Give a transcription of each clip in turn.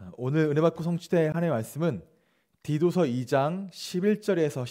어, 오늘 은혜받고 성취대 한해 말씀은 디도서 2장 11절에서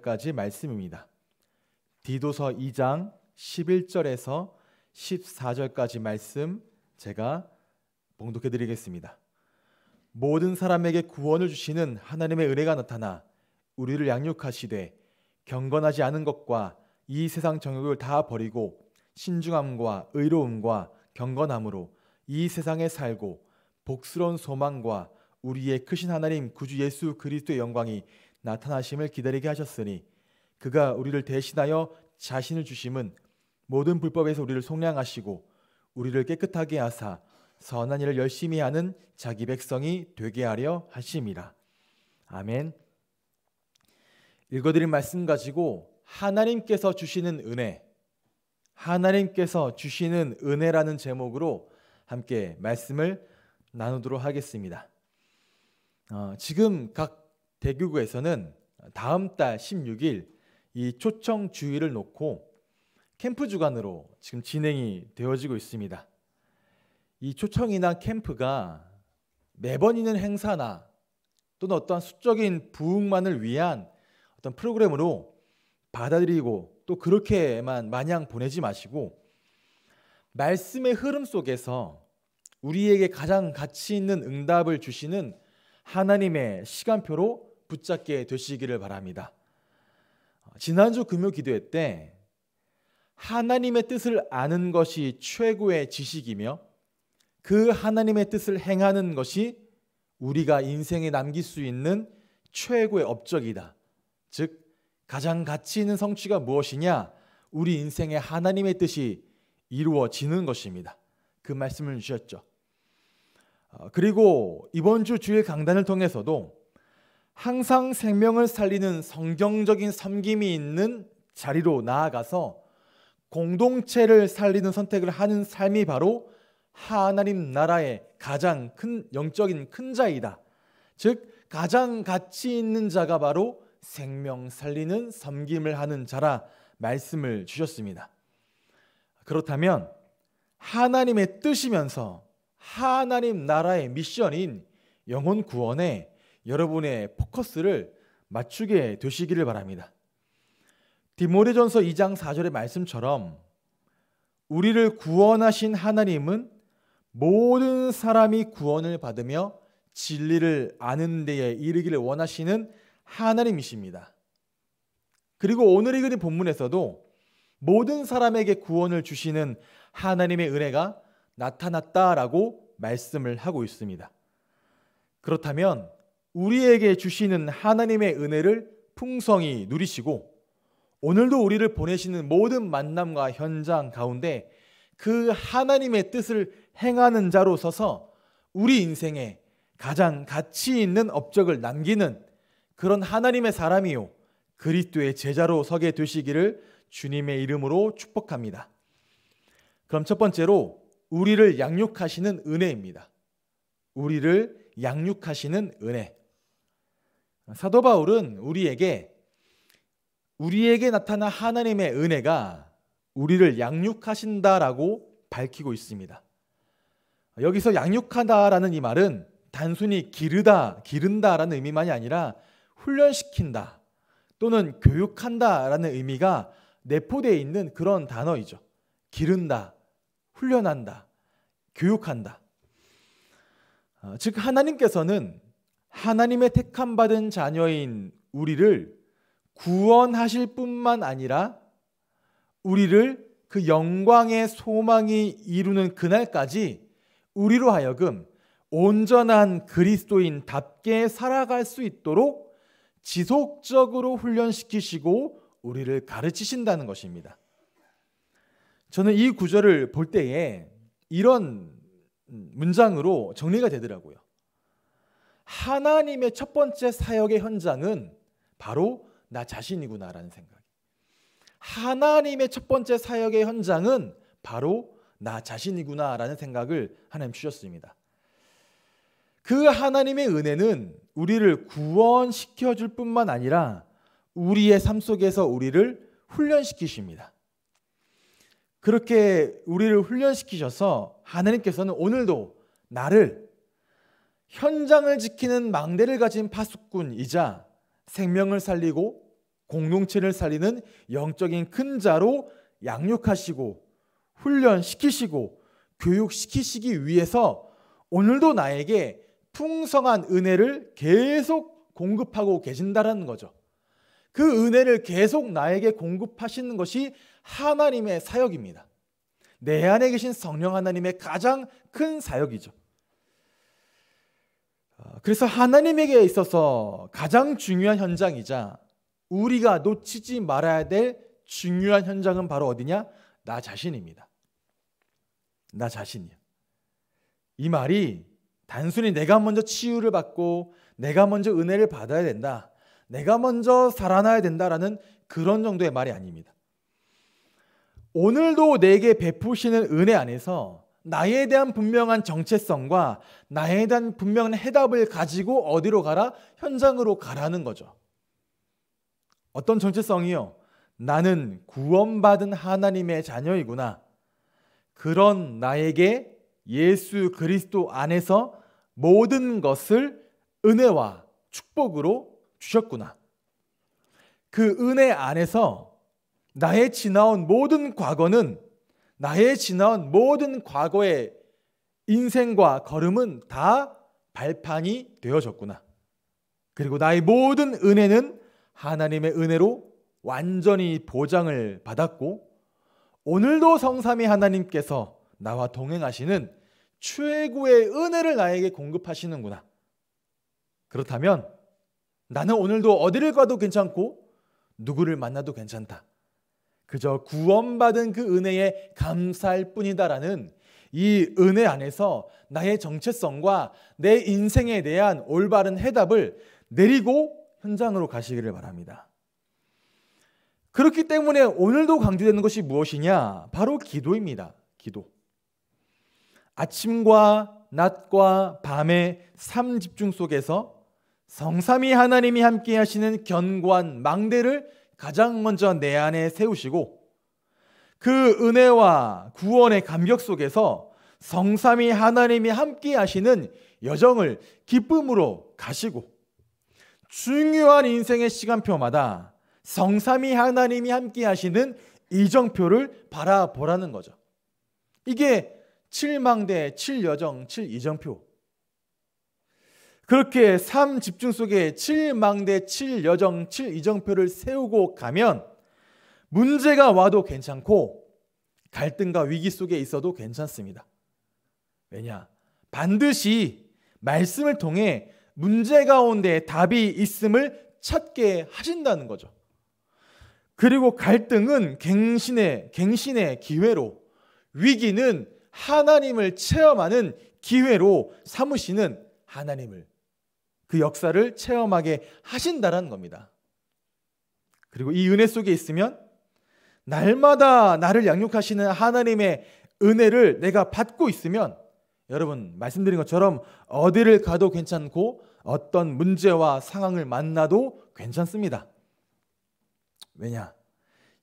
14절까지 말씀입니다. 디도서 2장 11절에서 14절까지 말씀 제가 봉독해 드리겠습니다. 모든 사람에게 구원을 주시는 하나님의 은혜가 나타나 우리를 양육하시되 경건하지 않은 것과 이 세상 정욕을 다 버리고 신중함과 의로움과 경건함으로 이 세상에 살고 복스러운 소망과 우리의 크신 하나님 구주 예수 그리스도의 영광이 나타나심을 기다리게 하셨으니 그가 우리를 대신하여 자신을 주심은 모든 불법에서 우리를 속량하시고 우리를 깨끗하게 하사 선한 일을 열심히 하는 자기 백성이 되게 하려 하심이라. 아멘. 읽어드린 말씀 가지고 하나님께서 주시는 은혜, 하나님께서 주시는 은혜라는 제목으로 함께 말씀을 나누도록 하겠습니다. 어, 지금 각 대교구에서는 다음 달 16일 이 초청 주의를 놓고 캠프 주간으로 지금 진행이 되어지고 있습니다. 이 초청이나 캠프가 매번 있는 행사나 또는 어떠한 수적인 부흥만을 위한 어떤 프로그램으로 받아들이고 또 그렇게만 마냥 보내지 마시고 말씀의 흐름 속에서 우리에게 가장 가치 있는 응답을 주시는 하나님의 시간표로 붙잡게 되시기를 바랍니다. 지난주 금요 기도회 때 하나님의 뜻을 아는 것이 최고의 지식이며 그 하나님의 뜻을 행하는 것이 우리가 인생에 남길 수 있는 최고의 업적이다. 즉, 가장 가치 있는 성취가 무엇이냐? 우리 인생의 하나님의 뜻이 이루어지는 것입니다. 그 말씀을 주셨죠. 아, 그리고 이번 주 주일 강단을 통해서도 항상 생명을 살리는 성경적인 섬김이 있는 자리로 나아가서 공동체를 살리는 선택을 하는 삶이 바로 하나님 나라의 가장 큰 영적인 큰 자이다. 즉 가장 가치 있는 자가 바로 생명 살리는 섬김을 하는 자라 말씀을 주셨습니다. 그렇다면 하나님의 뜻이면서 하나님 나라의 미션인 영혼 구원에 여러분의 포커스를 맞추게 되시기를 바랍니다. 디모데전서 2장 4절의 말씀처럼 우리를 구원하신 하나님은 모든 사람이 구원을 받으며 진리를 아는 데에 이르기를 원하시는 하나님이십니다. 그리고 오늘 읽은 본문에서도 모든 사람에게 구원을 주시는 하나님의 은혜가 나타났다라고 말씀을 하고 있습니다. 그렇다면 우리에게 주시는 하나님의 은혜를 풍성히 누리시고 오늘도 우리를 보내시는 모든 만남과 현장 가운데 그 하나님의 뜻을 행하는 자로 서서 우리 인생에 가장 가치 있는 업적을 남기는 그런 하나님의 사람이요 그리스도의 제자로 서게 되시기를 주님의 이름으로 축복합니다. 그럼 첫 번째로 우리를 양육하시는 은혜입니다. 우리를 양육하시는 은혜. 사도 바울은 우리에게 우리에게 나타난 하나님의 은혜가 우리를 양육하신다라고 밝히고 있습니다. 여기서 양육하다라는 이 말은 단순히 기르다, 기른다라는 의미만이 아니라 훈련시킨다 또는 교육한다라는 의미가 내포되어 있는 그런 단어이죠. 기른다, 훈련한다, 교육한다. 어, 즉 하나님께서는 하나님의 택함 받은 자녀인 우리를 구원하실 뿐만 아니라 우리를 그 영광의 소망이 이루는 그날까지 우리로 하여금 온전한 그리스도인답게 살아갈 수 있도록 지속적으로 훈련시키시고 우리를 가르치신다는 것입니다. 저는 이 구절을 볼 때에 이런 문장으로 정리가 되더라고요. 하나님의 첫 번째 사역의 현장은 바로 나 자신이구나라는 생각. 하나님의 첫 번째 사역의 현장은 바로 나 자신이구나라는 생각을 하나님 주셨습니다. 그 하나님의 은혜는 우리를 구원시켜 줄 뿐만 아니라 우리의 삶 속에서 우리를 훈련시키십니다. 그렇게 우리를 훈련시키셔서 하나님께서는 오늘도 나를 현장을 지키는 망대를 가진 파수꾼이자 생명을 살리고 공동체를 살리는 영적인 큰 자로 양육하시고 훈련시키시고 교육시키시기 위해서 오늘도 나에게 풍성한 은혜를 계속 공급하고 계신다라는 거죠. 그 은혜를 계속 나에게 공급하시는 것이 하나님의 사역입니다. 내 안에 계신 성령 하나님의 가장 큰 사역이죠. 어, 그래서 하나님에게 있어서 가장 중요한 현장이자 우리가 놓치지 말아야 될 중요한 현장은 바로 어디냐? 나 자신입니다. 나 자신이요. 이 말이 단순히 내가 먼저 치유를 받고 내가 먼저 은혜를 받아야 된다. 내가 먼저 살아나야 된다라는 그런 정도의 말이 아닙니다. 오늘도 내게 베푸시는 은혜 안에서 나에 대한 분명한 정체성과 나에 대한 분명한 해답을 가지고 어디로 가라? 현장으로 가라는 거죠. 어떤 정체성이요? 나는 구원받은 하나님의 자녀이구나. 그런 나에게 예수 그리스도 안에서 모든 것을 은혜와 축복으로 주셨구나. 그 은혜 안에서 나의 지나온 모든 과거는 나의 지나온 모든 과거의 인생과 걸음은 다 발판이 되어졌구나. 그리고 나의 모든 은혜는 하나님의 은혜로 완전히 보장을 받았고 오늘도 성삼위 하나님께서 나와 동행하시는 최고의 은혜를 나에게 공급하시는구나. 그렇다면 나는 오늘도 어디를 가도 괜찮고 누구를 만나도 괜찮다. 그저 구원받은 그 은혜에 감사할 뿐이다라는 이 은혜 안에서 나의 정체성과 내 인생에 대한 올바른 해답을 내리고 현장으로 가시기를 바랍니다. 그렇기 때문에 오늘도 강조되는 것이 무엇이냐? 바로 기도입니다. 기도. 아침과 낮과 밤의 삼집중 속에서 성삼위 하나님이 함께 하시는 견고한 망대를 가장 먼저 내 안에 세우시고 그 은혜와 구원의 감격 속에서 성삼이 하나님이 함께 하시는 여정을 기쁨으로 가시고 중요한 인생의 시간표마다 성삼이 하나님이 함께 하시는 이정표를 바라보라는 거죠. 이게 7망대 7여정 7이정표 그렇게 삶 집중 속에 7망대 7여정 7이정표를 세우고 가면 문제가 와도 괜찮고 갈등과 위기 속에 있어도 괜찮습니다. 왜냐? 반드시 말씀을 통해 문제 가운데 답이 있음을 찾게 하신다는 거죠. 그리고 갈등은 갱신의 갱신의 기회로 위기는 하나님을 체험하는 기회로 삼으시는 하나님을 그 역사를 체험하게 하신다라는 겁니다. 그리고 이 은혜 속에 있으면 날마다 나를 양육하시는 하나님의 은혜를 내가 받고 있으면 여러분 말씀드린 것처럼 어디를 가도 괜찮고 어떤 문제와 상황을 만나도 괜찮습니다. 왜냐?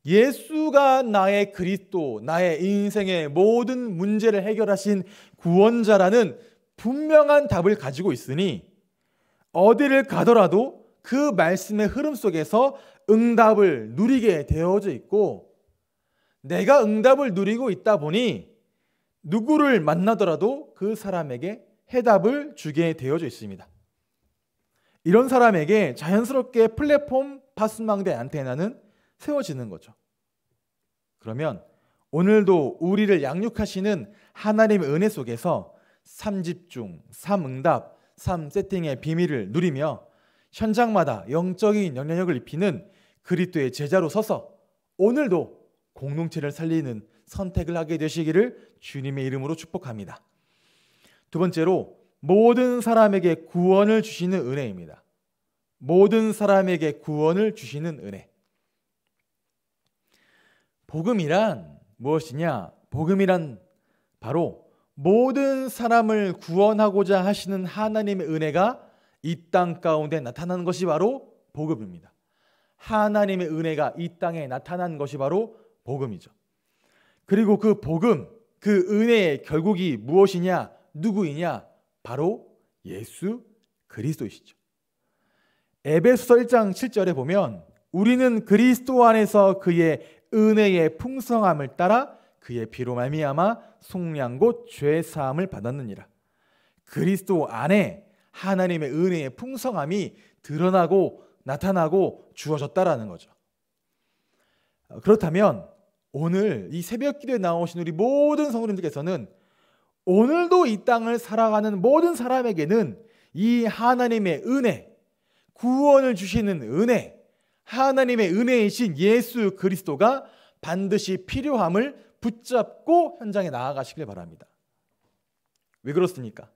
예수가 나의 그리스도, 나의 인생의 모든 문제를 해결하신 구원자라는 분명한 답을 가지고 있으니 어디를 가더라도 그 말씀의 흐름 속에서 응답을 누리게 되어져 있고 내가 응답을 누리고 있다 보니 누구를 만나더라도 그 사람에게 해답을 주게 되어져 있습니다. 이런 사람에게 자연스럽게 플랫폼 파순망대 안테나는 세워지는 거죠. 그러면 오늘도 우리를 양육하시는 하나님의 은혜 속에서 삼집중, 삼응답, 삶 세팅의 비밀을 누리며 현장마다 영적인 영향력을 입히는 그리스도의 제자로 서서 오늘도 공동체를 살리는 선택을 하게 되시기를 주님의 이름으로 축복합니다. 두 번째로 모든 사람에게 구원을 주시는 은혜입니다. 모든 사람에게 구원을 주시는 은혜. 복음이란 무엇이냐? 복음이란 바로 모든 사람을 구원하고자 하시는 하나님의 은혜가 이 땅 가운데 나타나는 것이 바로 복음입니다. 하나님의 은혜가 이 땅에 나타난 것이 바로 복음이죠. 그리고 그 복음, 그 은혜의 결국이 무엇이냐, 누구이냐? 바로 예수 그리스도이시죠. 에베소서 1장 7절에 보면 우리는 그리스도 안에서 그의 은혜의 풍성함을 따라 그의 피로 말미암아 속량고 죄 사함을 받았느니라. 그리스도 안에 하나님의 은혜의 풍성함이 드러나고 나타나고 주어졌다라는 거죠. 어, 그렇다면 오늘 이 새벽 기도에 나오신 우리 모든 성도님들께서는 오늘도 이 땅을 살아가는 모든 사람에게는 이 하나님의 은혜, 구원을 주시는 은혜, 하나님의 은혜이신 예수 그리스도가 반드시 필요함을 붙잡고 현장에 나아가시길 바랍니다. 왜 그렇습니까?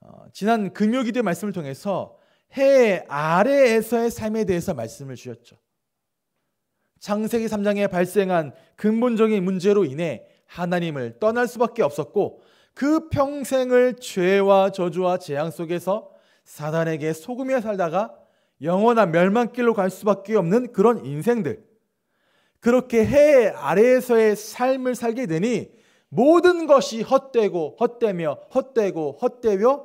어, 지난 금요기도 말씀을 통해서 해 아래에서의 삶에 대해서 말씀을 주셨죠. 창세기 3장에 발생한 근본적인 문제로 인해 하나님을 떠날 수밖에 없었고 그 평생을 죄와 저주와 재앙 속에서 사단에게 소금에 살다가 영원한 멸망길로 갈 수밖에 없는 그런 인생들. 그렇게 해 아래에서의 삶을 살게 되니 모든 것이 헛되고 헛되며 헛되고 헛되며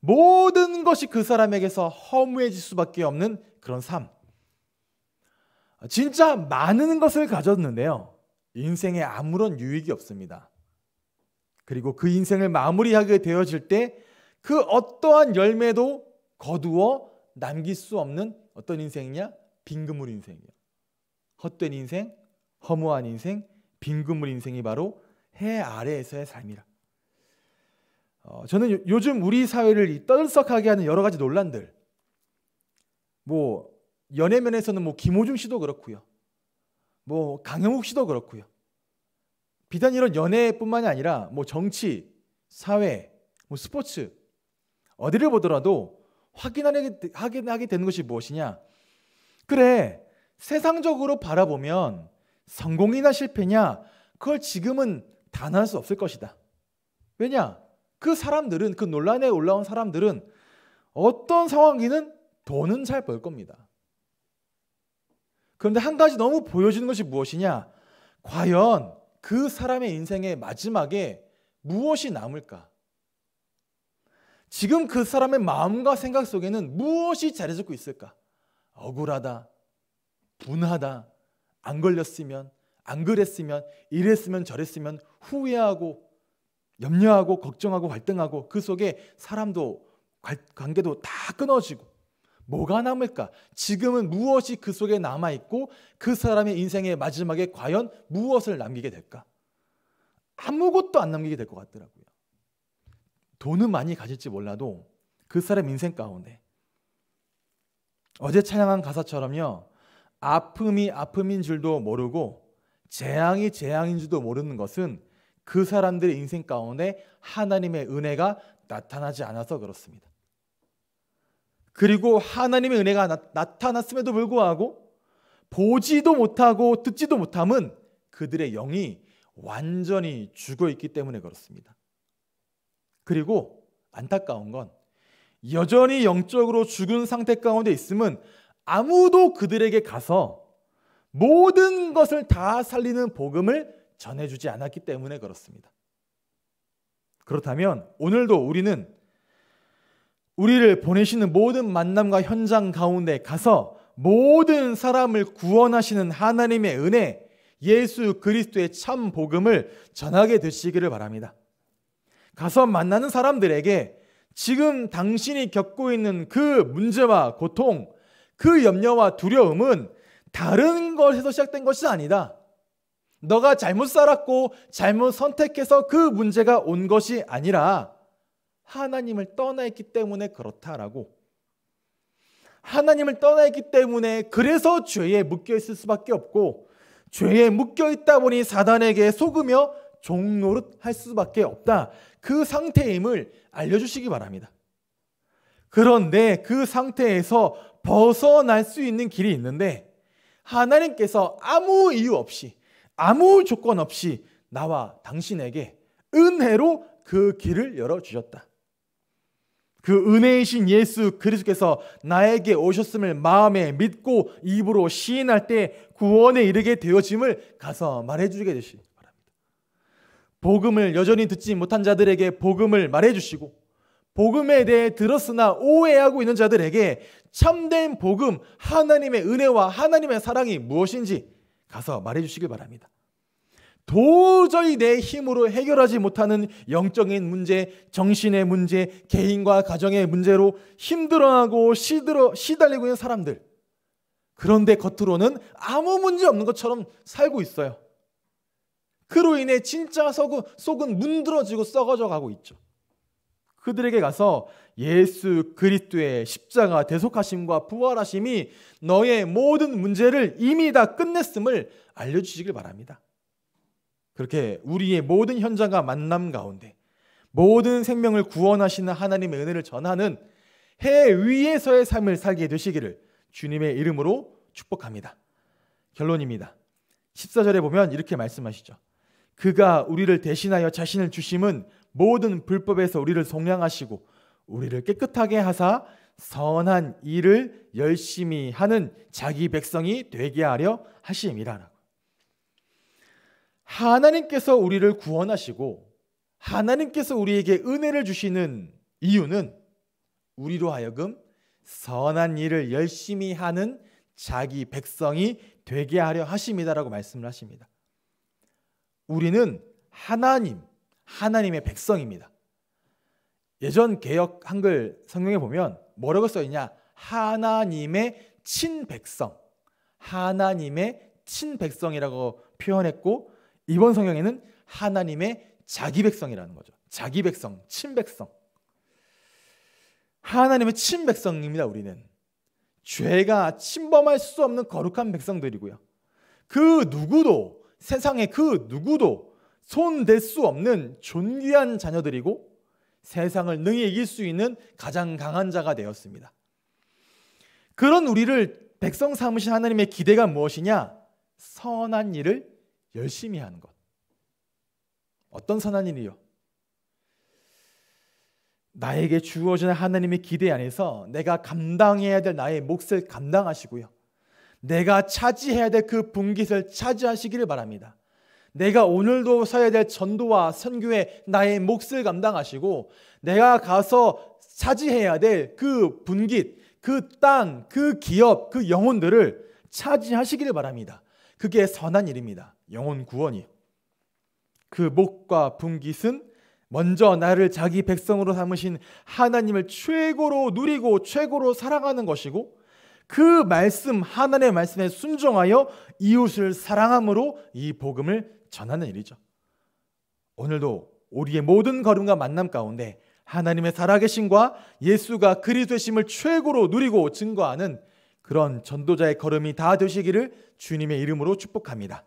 모든 것이 그 사람에게서 허무해질 수밖에 없는 그런 삶. 진짜 많은 것을 가졌는데요. 인생에 아무런 유익이 없습니다. 그리고 그 인생을 마무리하게 되어질 때 그 어떠한 열매도 거두어 남길 수 없는 어떤 인생이냐? 빈그물 인생이에요. 헛된 인생, 허무한 인생, 빈그물 인생이 바로 해 아래에서의 삶이라. 어, 저는 요, 즘 우리 사회를 떠들썩하게 하는 여러 가지 논란들, 뭐 연예면에서는 뭐 김호중 씨도 그렇고요, 뭐 강영욱 씨도 그렇고요. 비단 이런 연애뿐만이 아니라 뭐 정치, 사회, 뭐 스포츠 어디를 보더라도 확인하게, 확인하게 되는 것이 무엇이냐? 그래 세상적으로 바라보면 성공이나 실패냐 그걸 지금은 단언할 수 없을 것이다. 왜냐? 그 사람들은 그 논란에 올라온 사람들은 어떤 상황이는 돈은 잘 벌 겁니다. 그런데 한 가지 너무 보여주는 것이 무엇이냐? 과연 그 사람의 인생의 마지막에 무엇이 남을까? 지금 그 사람의 마음과 생각 속에는 무엇이 자리 잡고 있을까? 억울하다, 분하다. 안 걸렸으면, 안 그랬으면, 이랬으면 저랬으면 후회하고 염려하고 걱정하고 갈등하고 그 속에 사람도 관계도 다 끊어지고 뭐가 남을까? 지금은 무엇이 그 속에 남아 있고 그 사람의 인생의 마지막에 과연 무엇을 남기게 될까? 아무것도 안 남기게 될 것 같더라고요. 돈은 많이 가질지 몰라도 그 사람 인생 가운데 어제 찬양한 가사처럼요. 아픔이 아픔인 줄도 모르고 재앙이 재앙인 줄도 모르는 것은 그 사람들의 인생 가운데 하나님의 은혜가 나타나지 않아서 그렇습니다. 그리고 하나님의 은혜가 나, 타났음에도 불구하고 보지도 못하고 듣지도 못함은 그들의 영이 완전히 죽어 있기 때문에 그렇습니다. 그리고 안타까운 건 여전히 영적으로 죽은 상태 가운데 있음은 아무도 그들에게 가서 모든 것을 다 살리는 복음을 전해주지 않았기 때문에 그렇습니다. 그렇다면 오늘도 우리는 우리를 보내시는 모든 만남과 현장 가운데 가서 모든 사람을 구원하시는 하나님의 은혜, 예수 그리스도의 참 복음을 전하게 되시기를 바랍니다. 가서 만나는 사람들에게 지금 당신이 겪고 있는 그 문제와 고통, 그 염려와 두려움은 다른 것에서 시작된 것이 아니다. 너가 잘못 살았고 잘못 선택해서 그 문제가 온 것이 아니라 하나님을 떠나 있기 때문에 그렇다라고. 하나님을 떠나 있기 때문에 그래서 죄에 묶여 있을 수밖에 없고 죄에 묶여 있다 보니 사단에게 속으며 종노릇 할 수밖에 없다. 그 상태임을 알려주시기 바랍니다. 그런데 그 상태에서 벗어날 수 있는 길이 있는데 하나님께서 아무 이유 없이 아무 조건 없이 나와 당신에게 은혜로 그 길을 열어 주셨다. 그 은혜이신 예수 그리스도께서 나에게 오셨음을 마음에 믿고 입으로 시인할 때 구원에 이르게 되어짐을 가서 말해 주게 되시 바랍니다. 복음을 여전히 듣지 못한 자들에게 복음을 말해 주시고 복음에 대해 들었으나 오해하고 있는 자들에게 참된 복음, 하나님의 은혜와 하나님의 사랑이 무엇인지 가서 말해 주시길 바랍니다. 도저히 내 힘으로 해결하지 못하는 영적인 문제, 정신의 문제, 개인과 가정의 문제로 힘들어하고 시들어, 시달리고 있는 사람들. 그런데 겉으로는 아무 문제 없는 것처럼 살고 있어요. 그로 인해 진짜 속은, 속은 문드러지고 썩어져 가고 있죠. 그들에게 가서 예수 그리스도의 십자가 대속하심과 부활하심이 너의 모든 문제를 이미 다 끝냈음을 알려주시길 바랍니다. 그렇게 우리의 모든 현장과 만남 가운데 모든 생명을 구원하시는 하나님의 은혜를 전하는 해 위에서의 삶을 살게 되시기를 주님의 이름으로 축복합니다. 결론입니다. 14절에 보면 이렇게 말씀하시죠. 그가 우리를 대신하여 자신을 주심은 모든 불법에서 우리를 속량하시고 우리를 깨끗하게 하사 선한 일을 열심히 하는 자기 백성이 되게 하려 하심이라. 하나님께서 우리를 구원하시고 하나님께서 우리에게 은혜를 주시는 이유는 우리로 하여금 선한 일을 열심히 하는 자기 백성이 되게 하려 하심이다라고 말씀을 하십니다. 우리는 하나님 하나님의 백성입니다. 예전 개혁 한글 성경에 보면 뭐라고 써 있냐? 하나님의 친백성. 하나님의 친백성이라고 표현했고 이번 성경에는 하나님의 자기 백성이라는 거죠. 자기 백성, 친백성. 하나님의 친백성입니다, 우리는. 죄가 침범할 수 없는 거룩한 백성들이고요. 그 누구도 세상의 그 누구도 손댈 수 없는 존귀한 자녀들이고 세상을 능히 이길 수 있는 가장 강한 자가 되었습니다. 그런 우리를 백성 삼으신 하나님의 기대가 무엇이냐? 선한 일을 열심히 하는 것. 어떤 선한 일이요? 나에게 주어진 하나님의 기대 안에서 내가 감당해야 될 나의 몫을 감당하시고요. 내가 차지해야 될 그 분깃을 차지하시기를 바랍니다. 내가 오늘도 서야 될 전도와 선교에 나의 몫을 감당하시고 내가 가서 차지해야 될 그 분깃, 그 땅, 그 기업, 그 영혼들을 차지하시기를 바랍니다. 그게 선한 일입니다. 영혼 구원이. 그 목과 분깃은 먼저 나를 자기 백성으로 삼으신 하나님을 최고로 누리고 최고로 사랑하는 것이고 그 말씀 하나님의 말씀에 순종하여 이웃을 사랑함으로 이 복음을 전하는 일이죠. 오늘도 우리의 모든 걸음과 만남 가운데 하나님의 살아계신과 예수가 그리스도심을 최고로 누리고 증거하는 그런 전도자의 걸음이 다 되시기를 주님의 이름으로 축복합니다.